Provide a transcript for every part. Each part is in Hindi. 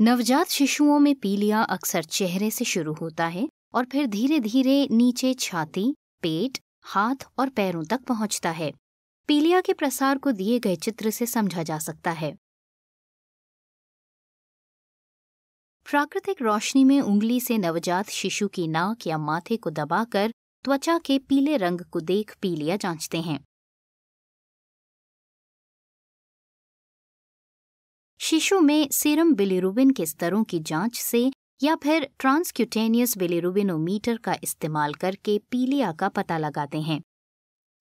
नवजात शिशुओं में पीलिया अक्सर चेहरे से शुरू होता है और फिर धीरे धीरे नीचे छाती पेट हाथ और पैरों तक पहुंचता है पीलिया के प्रसार को दिए गए चित्र से समझा जा सकता है प्राकृतिक रोशनी में उंगली से नवजात शिशु की नाक या माथे को दबाकर त्वचा के पीले रंग को देख पीलिया जांचते हैं शिशु में सीरम बिलिरुबिन के स्तरों की जांच से या फिर ट्रांसक्यूटेनियस बिलिरुबिनोमीटर का इस्तेमाल करके पीलिया का पता लगाते हैं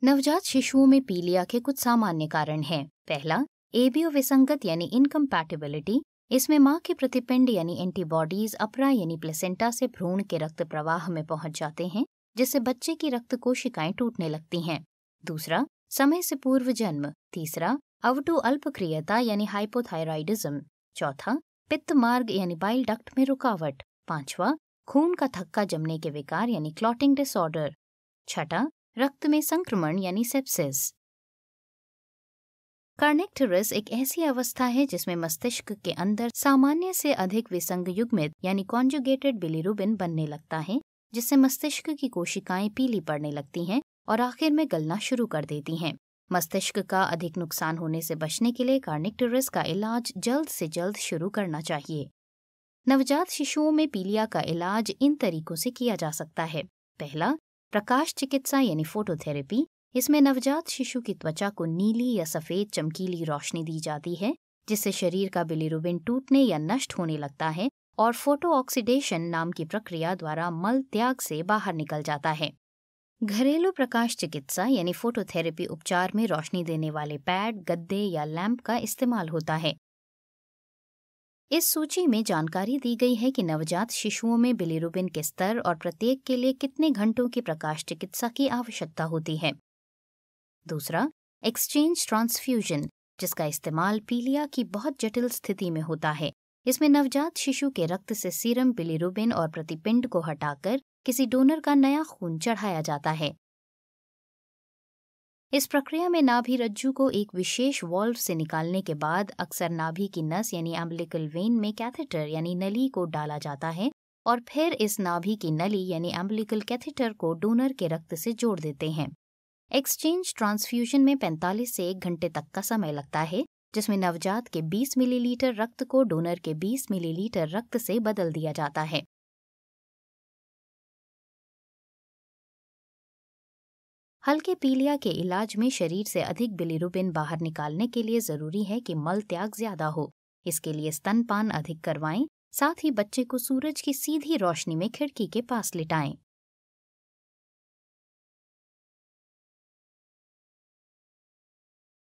नवजात शिशुओं में पीलिया के कुछ सामान्य कारण हैं पहला एबीओ विसंगत यानी इनकम्पैटिबिलिटी इसमें माँ के प्रतिपिंड यानी एंटीबॉडीज अपरा यानी प्लेसेंटा से भ्रूण के रक्त प्रवाह में पहुंच जाते हैं जिससे बच्चे की रक्त कोशिकाएं टूटने लगती हैं दूसरा समय से पूर्व जन्म तीसरा अवटु अल्पक्रियता यानी हाइपोथायराइडिज्म चौथा पित्त मार्ग यानी बाइल डक्ट में रुकावट पांचवा खून का थक्का जमने के विकार यानी क्लॉटिंग डिसऑर्डर छठा रक्त में संक्रमण यानी सेप्सिस कार्निक्टरस एक ऐसी अवस्था है जिसमें मस्तिष्क के अंदर सामान्य से अधिक विसंग युग्मित यानी कॉन्जुगेटेड बिलीरुबिन बनने लगता है जिससे मस्तिष्क की कोशिकाएं पीली पड़ने लगती हैं और आखिर में गलना शुरू कर देती हैं मस्तिष्क का अधिक नुकसान होने से बचने के लिए कार्निक का इलाज जल्द से जल्द शुरू करना चाहिए नवजात शिशुओं में पीलिया का इलाज इन तरीकों से किया जा सकता है पहला प्रकाश चिकित्सा यानी फोटोथेरेपी इसमें नवजात शिशु की त्वचा को नीली या सफेद चमकीली रोशनी दी जाती है जिससे शरीर का बिलीरुबिन टूटने या नष्ट होने लगता है और फोटोऑक्सीडेशन नाम की प्रक्रिया द्वारा मल त्याग से बाहर निकल जाता है घरेलू प्रकाश चिकित्सा यानी फोटोथेरेपी उपचार में रोशनी देने वाले पैड गद्दे या लैंप का इस्तेमाल होता है इस सूची में जानकारी दी गई है कि नवजात शिशुओं में बिलिरुबिन के स्तर और प्रत्येक के लिए कितने घंटों की प्रकाश चिकित्सा की आवश्यकता होती है दूसरा एक्सचेंज ट्रांसफ्यूजन जिसका इस्तेमाल पीलिया की बहुत जटिल स्थिति में होता है इसमें नवजात शिशु के रक्त से सीरम बिलिरुबिन और प्रतिपिंड को हटाकर किसी डोनर का नया खून चढ़ाया जाता है इस प्रक्रिया में नाभि रज्जू को एक विशेष वॉल्व से निकालने के बाद अक्सर नाभि की नस यानी एम्बलिकल वेन में कैथेटर यानी नली को डाला जाता है और फिर इस नाभि की नली यानी एम्बलिकल कैथेटर को डोनर के रक्त से जोड़ देते हैं एक्सचेंज ट्रांसफ्यूजन में 45 से एक घंटे तक का समय लगता है जिसमें नवजात के 20 मिलीलीटर रक्त को डोनर के 20 मिलीलीटर रक्त से बदल दिया जाता है हल्के पीलिया के इलाज में शरीर से अधिक बिलिरुबिन बाहर निकालने के लिए जरूरी है कि मल त्याग ज्यादा हो इसके लिए स्तनपान अधिक करवाएं साथ ही बच्चे को सूरज की सीधी रोशनी में खिड़की के पास लिटाएं